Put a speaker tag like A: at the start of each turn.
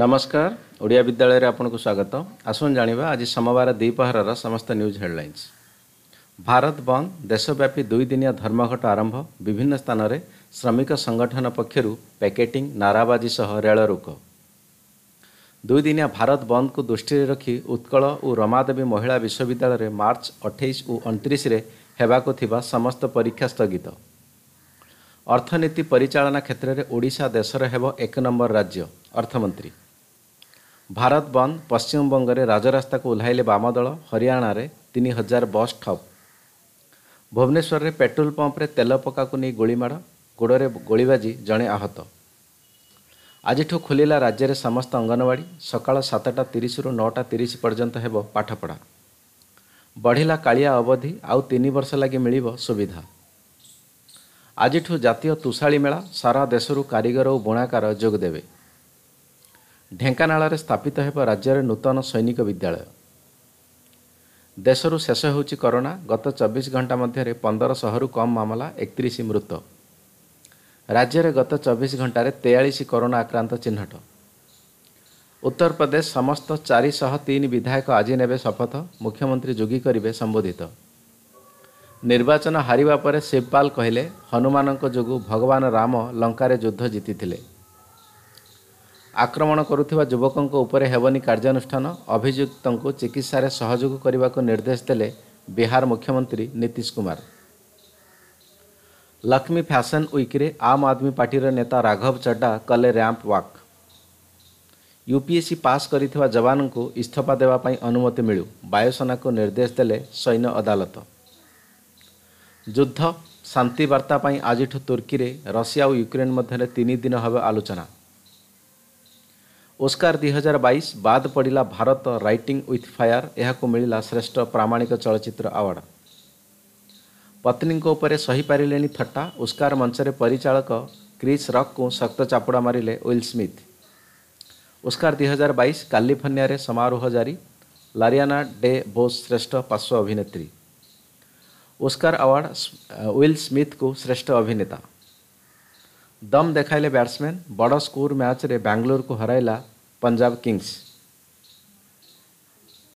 A: ନମସ୍କାର ଓଡ଼ିଆ ବିଦ୍ୟାଳୟରେ ଆପଣଙ୍କୁ ସ୍ୱାଗତ ଆସନ୍ତୁ ଜାଣିବା ଆଜି ସୋମବାର ଦ୍ୱିପହରର ସମସ୍ତ ନ୍ୟୁଜ୍ ହେଡ଼ଲାଇନ୍ସ ଭାରତ ବନ୍ଦ ଦେଶବ୍ୟାପୀ ଦୁଇଦିନିଆ ଧର୍ମଘଟ ଆରମ୍ଭ ବିଭିନ୍ନ ସ୍ଥାନରେ ଶ୍ରମିକ ସଂଗଠନ ପକ୍ଷରୁ ପ୍ୟାକେଟିଂ ନାରାବାଜି ସହ ରେଳ ରୋକ ଦୁଇଦିନିଆ ଭାରତ ବନ୍ଦକୁ ଦୃଷ୍ଟିରେ ରଖି ଉତ୍କଳ ଓ ରମାଦେବୀ ମହିଳା ବିଶ୍ୱବିଦ୍ୟାଳୟରେ ମାର୍ଚ୍ଚ ଅଠେଇଶ ଓ ଅଣତିରିଶରେ ହେବାକୁ ଥିବା ସମସ୍ତ ପରୀକ୍ଷା ସ୍ଥଗିତ ଅର୍ଥନୀତି ପରିଚାଳନା କ୍ଷେତ୍ରରେ ଓଡ଼ିଶା ଦେଶର ହେବ ଏକ ନମ୍ବର ରାଜ୍ୟ ଅର୍ଥମନ୍ତ୍ରୀ ଭାରତ ବନ୍ଦ ପଶ୍ଚିମବଙ୍ଗରେ ରାଜରାସ୍ତାକୁ ଓହ୍ଲାଇଲେ ବାମ ଦଳ ହରିୟାଣାରେ ତିନି ହଜାର ବସ୍ ଠପ୍ ଭୁବନେଶ୍ୱରରେ ପେଟ୍ରୋଲ୍ ପମ୍ପରେ ତେଲ ପକାକୁ ନେଇ ଗୁଳିମାଡ଼ ଗୋଡ଼ରେ ଗୋଳିବାଜି ଜଣେ ଆହତ ଆଜିଠୁ ଖୋଲିଲା ରାଜ୍ୟରେ ସମସ୍ତ ଅଙ୍ଗନବାଡ଼ି ସକାଳ ସାତଟା ତିରିଶରୁ ନଅଟା ତିରିଶ ପର୍ଯ୍ୟନ୍ତ ହେବ ପାଠପଢ଼ା ବଢ଼ିଲା କାଳିଆ ଅବଧି ଆଉ ତିନି ବର୍ଷ ଲାଗି ମିଳିବ ସୁବିଧା ଆଜିଠୁ ଜାତୀୟ ତୁଷାଳି ମେଳା ସାରା ଦେଶରୁ କାରିଗର ଓ ବୁଣାକାର ଯୋଗଦେବେ ଢେଙ୍କାନାଳରେ ସ୍ଥାପିତ ହେବ ରାଜ୍ୟରେ ନୂତନ ସୈନିକ ବିଦ୍ୟାଳୟ ଦେଶରୁ ଶେଷ ହେଉଛି କରୋନା ଗତ ଚବିଶ ଘଣ୍ଟା ମଧ୍ୟରେ ପନ୍ଦରଶହରୁ କମ୍ ମାମଲା ଏକତିରିଶ ମୃତ ରାଜ୍ୟରେ ଗତ ଚବିଶ ଘଣ୍ଟାରେ ତେୟାଳିଶ କରୋନା ଆକ୍ରାନ୍ତ ଚିହ୍ନଟ ଉତ୍ତରପ୍ରଦେଶ ସମସ୍ତ ଚାରିଶହ ତିନି ବିଧାୟକ ଆଜି ନେବେ ଶପଥ ମୁଖ୍ୟମନ୍ତ୍ରୀ ଯୋଗୀ କରିବେ ସମ୍ବୋଧିତ ନିର୍ବାଚନ ହାରିବା ପରେ ଶିବପାଲ କହିଲେ ହନୁମାନଙ୍କ ଯୋଗୁଁ ଭଗବାନ ରାମ ଲଙ୍କାରେ ଯୁଦ୍ଧ ଜିତିଥିଲେ ଆକ୍ରମଣ କରୁଥିବା ଯୁବକଙ୍କ ଉପରେ ହେବନି କାର୍ଯ୍ୟାନୁଷ୍ଠାନ ଅଭିଯୁକ୍ତଙ୍କୁ ଚିକିତ୍ସାରେ ସହଯୋଗ କରିବାକୁ ନିର୍ଦ୍ଦେଶ ଦେଲେ ବିହାର ମୁଖ୍ୟମନ୍ତ୍ରୀ ନୀତିଶ କୁମାର ଲକ୍ଷ୍ମୀ ଫ୍ୟାସନ୍ ୱିକ୍ରେ ଆମ୍ ଆଦମୀ ପାର୍ଟିର ନେତା ରାଘବ ଚଡ୍ଡା କଲେ ର୍ୟାମ୍ପ ୱାକ୍ ୟୁପିଏସ୍ସି ପାସ୍ କରିଥିବା ଯବାନଙ୍କୁ ଇସ୍ତଫା ଦେବା ପାଇଁ ଅନୁମତି ମିଳୁ ବାୟୁସେନାକୁ ନିର୍ଦ୍ଦେଶ ଦେଲେ ସୈନ୍ୟ ଅଦାଲତ ଯୁଦ୍ଧ ଶାନ୍ତିବାର୍ତ୍ତା ପାଇଁ ଆଜିଠୁ ତୁର୍କୀରେ ରଷିଆ ଓ ୟୁକ୍ରେନ୍ ମଧ୍ୟରେ ତିନି ଦିନ ହେବ ଆଲୋଚନା ଓସ୍କାର ଦୁଇହଜାର ବାଇଶ ବାଦ୍ ପଡ଼ିଲା ଭାରତ ରାଇଟିଂ ୱିଥ୍ ଫାୟାର ଏହାକୁ ମିଳିଲା ଶ୍ରେଷ୍ଠ ପ୍ରାମାଣିକ ଚଳଚ୍ଚିତ୍ର ଆୱାର୍ଡ଼ ପତ୍ନୀଙ୍କ ଉପରେ ସହିପାରିଲେଣି ଥଟ୍ଟା ଓସ୍କାର ମଞ୍ଚରେ ପରିଚାଳକ କ୍ରିସ୍ ରକ୍ଙ୍କୁ ଶକ୍ତ ଚାପୁଡ଼ା ମାରିଲେ ୱିଲ୍ ସ୍ମିଥ୍ ଓସ୍କାର ଦୁଇହଜାର ବାଇଶ କାଲିଫର୍ଣ୍ଣିଆରେ ସମାରୋହ ଜାରି ଲାରିଆନା ଡେ ବୋସ୍ ଶ୍ରେଷ୍ଠ ପାର୍ଶ୍ୱ ଅଭିନେତ୍ରୀ ଓସ୍କାର ଆୱାର୍ଡ଼ ୱିଲ୍ ସ୍ମିଥ୍ଙ୍କୁ ଶ୍ରେଷ୍ଠ ଅଭିନେତା दम देखा बैट्समैन बड़ स्कोर मैच रे बैंगलोर को हरैला पंजाब किंग्स